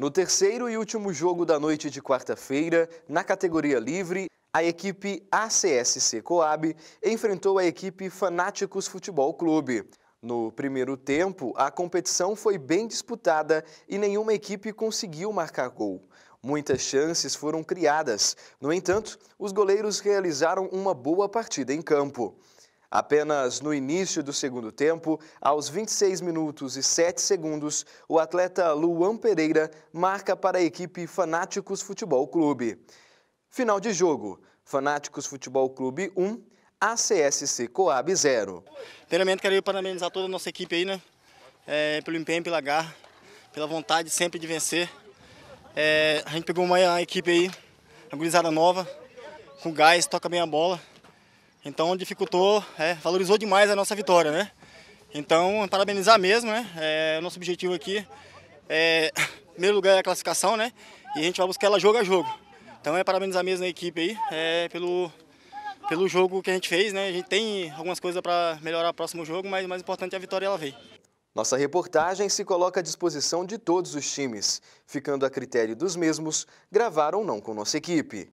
No terceiro e último jogo da noite de quarta-feira, na categoria livre, a equipe ACSC Coab enfrentou a equipe Fanáticos Futebol Clube. No primeiro tempo, a competição foi bem disputada e nenhuma equipe conseguiu marcar gol. Muitas chances foram criadas. No entanto, os goleiros realizaram uma boa partida em campo. Apenas no início do segundo tempo, aos 26 minutos e 7 segundos, o atleta Luan Pereira marca para a equipe Fanáticos Futebol Clube. Final de jogo: Fanáticos Futebol Clube 1, ACSC Coab 0. Primeiramente, quero parabenizar toda a nossa equipe aí, né? É, pelo empenho, pela garra, pela vontade sempre de vencer. É, a gente pegou uma, uma equipe aí, agulhizada nova, com gás, toca bem a bola. Então dificultou, é, valorizou demais a nossa vitória, né? Então, parabenizar mesmo, né? É, o nosso objetivo aqui é, em primeiro lugar, é a classificação, né? E a gente vai buscar ela jogo a jogo. Então, é parabenizar mesmo a equipe aí é, pelo, pelo jogo que a gente fez, né? A gente tem algumas coisas para melhorar o próximo jogo, mas o mais importante é a vitória ela veio. Nossa reportagem se coloca à disposição de todos os times, ficando a critério dos mesmos gravar ou não com nossa equipe.